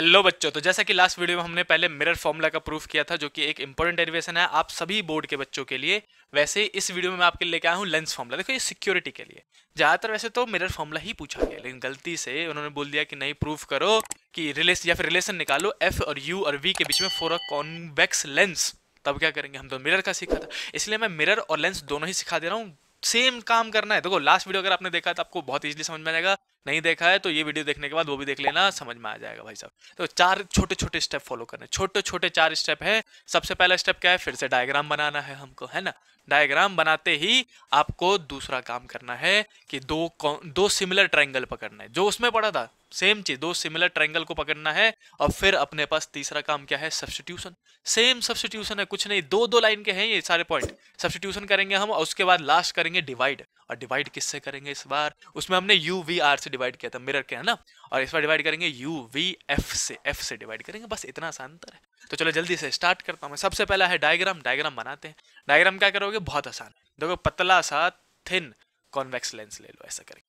Hello बच्चों तो जैसा कि लास्ट वीडियो में हमने पहले मिरर फॉर्मूला का प्रूफ किया था जो कि एक इंपॉर्टेंट एनिवेशन है आप सभी बोर्ड के बच्चों के लिए वैसे इस वीडियो में मैं आपके लेके आया हूँ लेंस फॉर्मूला देखो ये सिक्योरिटी के लिए ज़्यादातर वैसे तो मिरर फॉर्मूला ही पूछा गया लेकिन गलती से उन्होंने बोल दिया कि नहीं प्रूफ करो कि रिलेशन या फिर रिलेशन निकालो एफ और यू और वी के बीच में फोर अ कॉन्वेक्स लेंस तब क्या करेंगे हम तो मिरर का सीखा था इसलिए मैं मिरर और लेंस दोनों ही सिखा दे रहा हूँ सेम काम करना है देखो लास्ट वीडियो अगर आपने देखा तो आपको बहुत इजीली समझ में आएगा नहीं देखा है तो ये वीडियो देखने के बाद वो भी देख लेना समझ में आ जाएगा भाई साहब तो चार छोटे छोटे स्टेप फॉलो करने छोटे छोटे चार स्टेप है सबसे पहला स्टेप क्या है फिर से डायग्राम बनाना है हमको है ना डायग्राम बनाते ही आपको दूसरा काम करना है कि दो दो सिमिलर ट्रायंगल पकड़ना है जो उसमें पड़ा था सेम चीज दो सिमिलर ट्रायंगल को पकड़ना है और फिर अपने पास तीसरा काम क्या है सब्सटीट्यूशन सेम सब्सटीट्यूशन है कुछ नहीं दो दो लाइन के हैं ये सारे पॉइंट सब्सटीट्यूशन करेंगे हम और उसके बाद लास्ट करेंगे डिवाइड और डिवाइड किससे करेंगे इस बार उसमें हमने यू वी आर से डिवाइड किया था मिरर के है ना और इस बार डिवाइड करेंगे यू वी एफ से एफ से डिवाइड करेंगे बस इतना आसान अंतर है तो चलो जल्दी से स्टार्ट करता हूँ मैं सबसे पहला है डायग्राम डायग्राम बनाते हैं डायग्राम क्या करोगे बहुत आसान देखो पतला सा थिन कॉन्वेक्स लेंस ले लो ऐसा करके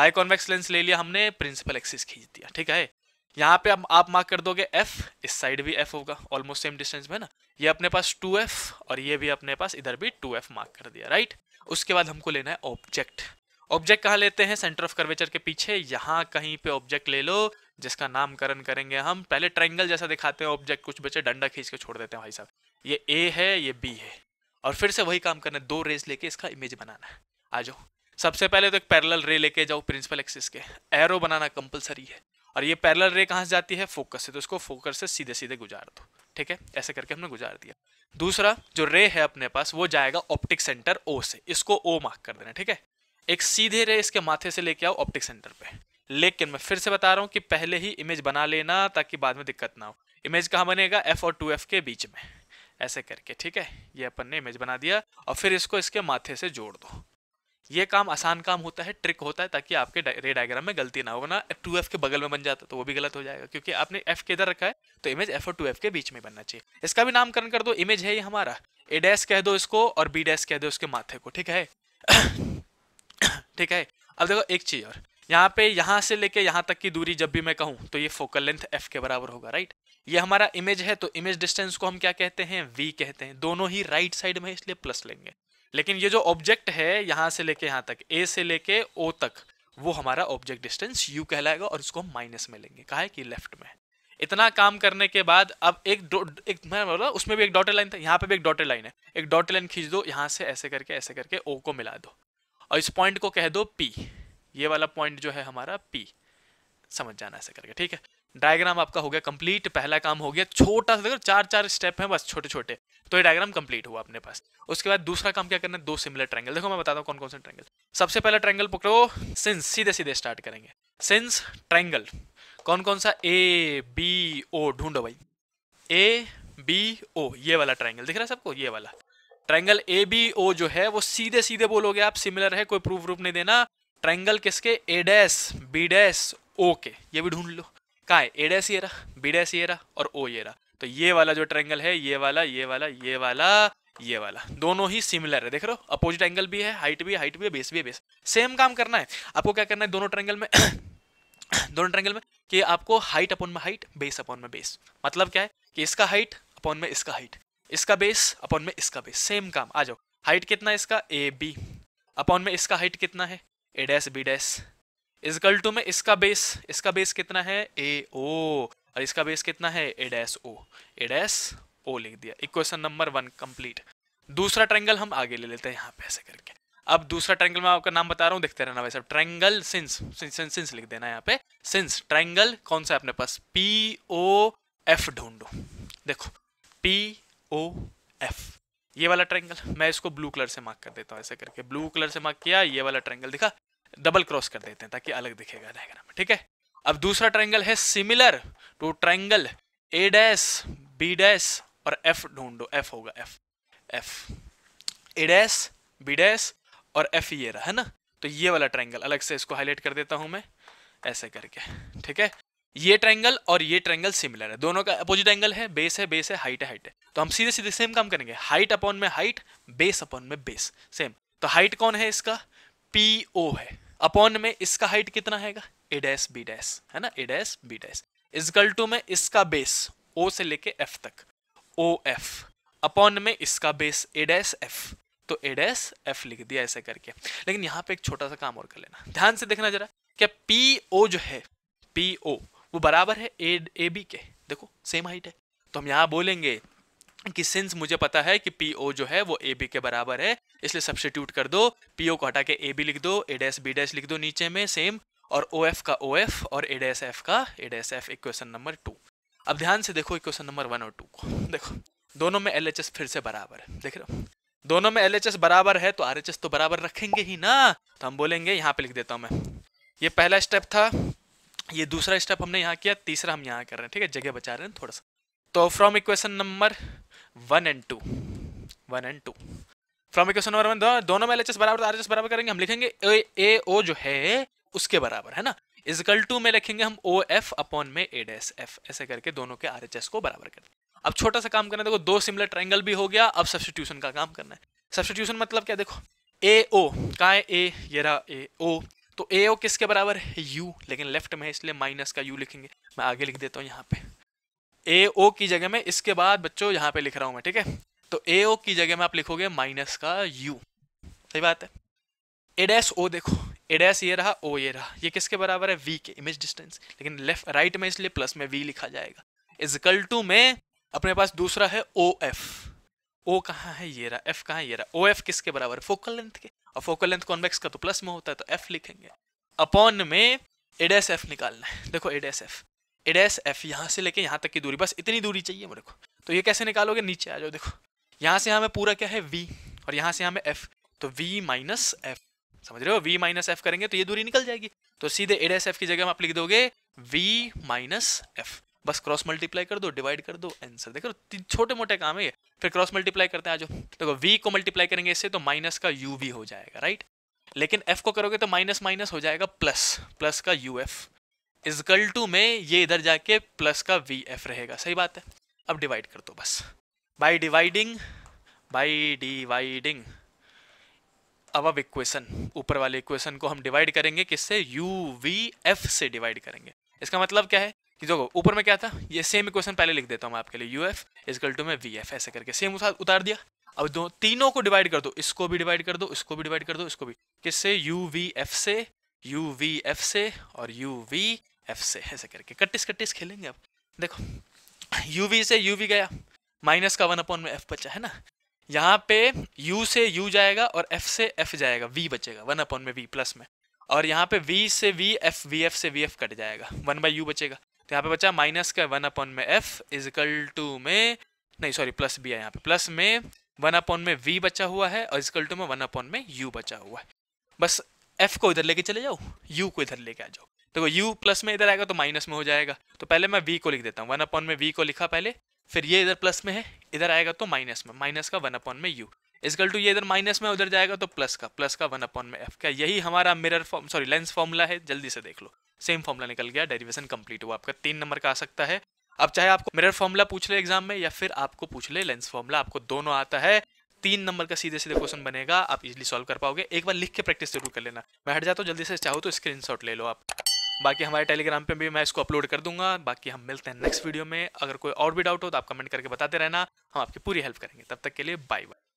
बाई कॉन्वेक्स लेंस ले लिया हमने प्रिंसिपल एक्सिस खींच दिया ठीक है यहाँ पे अब आप मार्क कर दोगे एफ इस साइड भी एफ होगा ऑलमोस्ट सेम डिस्टेंस में ना ये अपने पास टू एफ और ये भी अपने पास इधर भी टू एफ मार्क कर दिया राइट right? उसके बाद हमको लेना है ऑब्जेक्ट ऑब्जेक्ट कहाँ लेते हैं सेंटर ऑफ कर्वेचर के पीछे यहाँ कहीं पे ऑब्जेक्ट ले लो जिसका नामकरण करेंगे हम पहले ट्रायंगल जैसा दिखाते हैं ऑब्जेक्ट कुछ बच्चे डंडा खींच के छोड़ देते हैं भाई साहब ये ए है ये बी है और फिर से वही काम करना है दो रेज लेके इसका इमेज बनाना है आ जाओ सबसे पहले तो एक पैरल रे लेके जाओ प्रिंसिपल एक्सिस के एरो बनाना कंपलसरी है और ये पैरल रे कहाँ से जाती है फोकस से तो उसको फोकस से सीधे सीधे गुजार दो ठीक है ऐसे करके हमने गुजार दिया दूसरा जो रे है अपने पास वो जाएगा ऑप्टिक सेंटर ओ से इसको ओ मार्क कर देना ठीक है एक सीधे रे इसके माथे से लेके आओ ऑप्टिक सेंटर पे लेकिन मैं फिर से बता रहा हूँ कि पहले ही इमेज बना लेना ताकि बाद में दिक्कत ना हो इमेज कहाँ बनेगा एफ और टू एफ के बीच में ऐसे करके ठीक है ये अपन ने इमेज बना दिया और फिर इसको इसके माथे से जोड़ दो ये काम आसान काम होता है ट्रिक होता है ताकि आपके रे डायग्राम में गलती ना हो ना टू एफ के बगल में बन जाता तो वो भी गलत हो जाएगा क्योंकि आपने एफ के इधर रखा है तो इमेज एफ और टू एफ के बीच में बनना चाहिए इसका भी नामकरण कर दो इमेज है ये हमारा ए डैश कह दो इसको और बी डैश कह दो उसके माथे को ठीक है ठीक है अब देखो एक चीज और यहाँ पे यहाँ से लेके यहाँ तक की दूरी जब भी मैं कहूँ तो ये फोकल लेंथ एफ के बराबर होगा राइट ये हमारा इमेज है तो इमेज डिस्टेंस को हम क्या कहते हैं वी कहते हैं दोनों ही राइट साइड में इसलिए प्लस लेंगे लेकिन ये जो ऑब्जेक्ट है यहाँ से लेके यहाँ तक ए से लेके ओ तक वो हमारा ऑब्जेक्ट डिस्टेंस यू कहलाएगा और उसको हम माइनस में लेंगे कहा है कि लेफ्ट में इतना काम करने के बाद अब एक डो, एक मैं रहा उसमें भी एक डॉटेड लाइन था यहाँ पे भी एक डॉटेड लाइन है एक डॉटेड लाइन खींच दो यहाँ से ऐसे करके ऐसे करके ओ को मिला दो और इस पॉइंट को कह दो पी ये वाला पॉइंट जो है हमारा पी समझ जाना ऐसे करके ठीक है डायग्राम आपका हो गया कंप्लीट पहला काम हो गया छोटा सा देखो चार चार स्टेप है बस छोटे छोटे तो ये डायग्राम कंप्लीट हुआ अपने पास उसके बाद दूसरा काम क्या करना है दो सिमिलर ट्रैंगल देखो मैं बताता हूँ कौन कौन सा ट्रैंगल सबसे पहला ट्रैंगल पकड़ो सिंस सीधे सीधे स्टार्ट करेंगे सिंस ट्रैंगल कौन कौन सा ए बी ओ ढूंढो भाई ए बी ओ ये वाला ट्राइंगल दिख रहा है सबको ये वाला ट्राइंगल ए बी ओ जो है वो सीधे सीधे बोलोगे आप सिमिलर है कोई प्रूफ रूप नहीं देना ट्राइंगल किसके A dash B dash O के ये भी ढूंढ लो कहा है ए डैस ये रहा बी डैस ये रहा और ओ ये रहा तो ये वाला जो ट्राइंगल है ये वाला ये वाला ये वाला ये वाला दोनों ही सिमिलर है देख रहे हो अपोजिट एंगल भी है हाइट भी हाइट भी है बेस भी है बेस सेम काम करना है आपको क्या करना है दोनों ट्राइंगल में दोनों ट्रैंगल में कि आपको हाइट अपॉन में हाइट बेस अपॉन में बेस मतलब क्या है कि इसका हाइट अपॉन में इसका हाइट इसका बेस अपॉन में इसका बेस सेम काम आ जाओ हाइट कितना है इसका ए बी अपॉन में इसका हाइट कितना है A dash B dash equal to में इसका बेस इसका बेस कितना है ए ओ और इसका बेस कितना है A dash O A dash O लिख दिया इक्वेशन नंबर वन कंप्लीट दूसरा ट्रेंगल हम आगे ले लेते हैं यहाँ पे ऐसे करके अब दूसरा ट्रैंगल मैं आपका नाम बता रहा हूँ देखते रहना भाई साहब triangle since since since since लिख देना यहाँ पे सिंस ट्रैंगल कौन सा है अपने पास पी ओ एफ ढूंढो देखो पी ओ एफ ये वाला ट्रैंगल मैं इसको ब्लू कलर से मार्क कर देता हूँ ऐसे करके ब्लू कलर से मार्क किया ये वाला ट्रैंगल दिखा डबल क्रॉस कर देते हैं ताकि अलग दिखेगा डायग्राम में ठीक है अब दूसरा ट्रैंगल है similar to triangle A dash B dash और एफ ढूंढो एफ होगा F F A dash B dash और एफ ये रहा है ना तो ये वाला ट्राइंगल अलग से इसको हाईलाइट कर देता हूं मैं ऐसे करके ठीक है ये ट्रायंगल और ये ट्रायंगल सिमिलर है दोनों का अपोजिट एंगल है बेस है बेस है हाइट है हाइट है तो हम सीधे सीधे सेम काम करेंगे हाइट अपॉन में हाइट बेस अपॉन में बेस सेम तो हाइट कौन है इसका पी ओ है अपॉन में इसका हाइट कितना है ए डैस बी डैस है ना A dash B dash equal to में इसका बेस ओ से लेके एफ तक ओ एफ अपॉन में इसका बेस ए डैस एफ तो एडेस एफ लिख दिया ऐसे करके लेकिन यहाँ पे एक छोटा सा काम और कर लेना ध्यान से देखना जरा क्या पी ओ जो है पी ओ वो बराबर है ए ए बी के देखो सेम हाइट है तो हम यहाँ बोलेंगे कि सिंस मुझे पता है कि पी ओ जो है वो ए बी के बराबर है इसलिए सब्सिट्यूट कर दो पी ओ को हटा के ए बी लिख दो ए डैस बी डैस लिख दो नीचे में सेम और ओ एफ का ओ एफ और ए डैस एफ का A dash F equation number two अब ध्यान से देखो इक्वेशन नंबर वन और टू को देखो दोनों में एल एच एस फिर से बराबर है देख रहे हो दोनों में एल बराबर है तो आर तो बराबर रखेंगे ही ना तो हम बोलेंगे यहाँ पे लिख देता हूँ मैं ये पहला स्टेप था ये दूसरा स्टेप हमने यहाँ किया तीसरा हम यहाँ कर रहे हैं ठीक है जगह बचा रहे हैं थोड़ा सा तो from equation number one and two one and two from equation number one दोनों में एल बराबर आर बराबर करेंगे हम लिखेंगे ए ओ जो है उसके बराबर है ना इजकल टू में लिखेंगे हम ओ एफ अपॉन में ए एस एफ ऐसे करके दोनों के आर को बराबर कर अब छोटा सा काम करना है देखो दो सिमिलर ट्राइंगल भी हो गया अब सब्सटीट्यूशन का काम करना है सब्सटीट्यूशन मतलब क्या देखो ए ओ का है ए ये रहा ए ओ तो ए ओ किसके बराबर है यू लेकिन लेफ्ट में इसलिए माइनस का यू लिखेंगे मैं आगे लिख देता हूँ यहाँ पे ए ओ की जगह में इसके बाद बच्चों यहाँ पे लिख रहा हूँ मैं ठीक है तो ए ओ की जगह में आप लिखोगे माइनस का यू सही बात है ए डैश ओ देखो ए डैश ये रहा ओ ये रहा ये किसके बराबर है वी के इमेज डिस्टेंस लेकिन लेफ्ट राइट में इसलिए प्लस में वी लिखा जाएगा इजकल टू में अपने पास दूसरा है ओ एफ ओ कहाँ है ये रहा एफ कहाँ ये रहा ओ एफ किसके बराबर फोकल लेंथ के और फोकल लेंथ कॉन्वेक्स का तो प्लस में होता है तो एफ लिखेंगे अपॉन में एडेस एफ निकालना है देखो एडेस एफ एडेस एफ यहाँ से लेके यहाँ तक की दूरी बस इतनी दूरी चाहिए मेरे को तो ये कैसे निकालोगे नीचे आ जाओ देखो यहाँ से यहाँ में पूरा क्या है वी और यहाँ से यहाँ में एफ तो वी माइनस एफ समझ रहे हो वी माइनस एफ करेंगे तो ये दूरी निकल जाएगी तो सीधे एडेस एफ की जगह हम आप लिख दोगे वी माइनस एफ बस क्रॉस मल्टीप्लाई कर दो डिवाइड कर दो आंसर देखो छोटे मोटे काम है फिर क्रॉस मल्टीप्लाई करते हैं आज देखो वी को मल्टीप्लाई करेंगे इससे तो माइनस का यू वी हो जाएगा राइट लेकिन एफ को करोगे तो माइनस माइनस हो जाएगा प्लस प्लस का यू एफ इजकल टू में ये इधर जाके प्लस का वी एफ रहेगा सही बात है अब डिवाइड कर दो बस बाई डिवाइडिंग बाई डिवाइडिंग अब अब इक्वेशन ऊपर वाले इक्वेशन को हम डिवाइड करेंगे किससे यू वी एफ से डिवाइड करेंगे इसका मतलब क्या है कि देखो ऊपर में क्या था ये सेम इक्वेशन पहले लिख देता हूँ मैं आपके लिए यू एफ इजकल टू में वी एफ ऐसे करके सेम उतार दिया अब दो तीनों को डिवाइड कर दो इसको भी डिवाइड कर दो इसको भी डिवाइड कर दो इसको भी किससे यू वी एफ से यू वी एफ से और यू वी एफ से ऐसे करके कट्टिस कट्टिस खेलेंगे अब देखो यू वी से यू वी गया माइनस का वन अपॉन में एफ बचा है ना यहाँ पे u से u जाएगा और f से f जाएगा v बचेगा वन अपॉन में v प्लस में और यहाँ पे v से v f v f से v f कट जाएगा वन बाई यू बचेगा तो यहाँ पे बचा माइनस का वन अपॉन में एफ इजकल टू में नहीं सॉरी प्लस बी है यहाँ पे प्लस में वन अपॉन में वी बचा हुआ है और इजकल टू में वन अपॉन में यू बचा हुआ है बस एफ को इधर लेके चले जाओ यू को इधर लेके आ जाओ देखो तो यू प्लस में इधर आएगा तो माइनस में हो जाएगा तो पहले मैं वी को लिख देता हूँ वन अपॉन में वी को लिखा पहले फिर ये इधर प्लस में है इधर आएगा तो माइनस में माइनस का वन अपॉन में यू इजकल टू ये इधर माइनस में उधर जाएगा तो प्लस का प्लस का वन अपॉन में एफ क्या यही हमारा mirror form sorry lens formula है जल्दी से देख लो सेम फॉर्मूला निकल गया डेरिवेशन कंप्लीट हुआ आपका तीन नंबर का आ सकता है अब चाहे आपको मिरर फॉर्मूला पूछ ले एग्जाम में या फिर आपको पूछ ले लेंस फॉर्मूला आपको दोनों आता है तीन नंबर का सीधे सीधे क्वेश्चन बनेगा आप इजिली सॉल्व कर पाओगे एक बार लिख के प्रैक्टिस जरूर कर लेना मैं हट जाता हूँ जल्दी से चाहो तो स्क्रीन ले लो आप बाकी हमारे टेलीग्राम पे भी मैं इसको अपलोड कर दूंगा बाकी हम मिलते हैं नेक्स्ट वीडियो में अगर कोई और भी डाउट हो तो आप कमेंट करके बताते रहना हम आपकी पूरी हेल्प करेंगे तब तक के लिए बाय बाय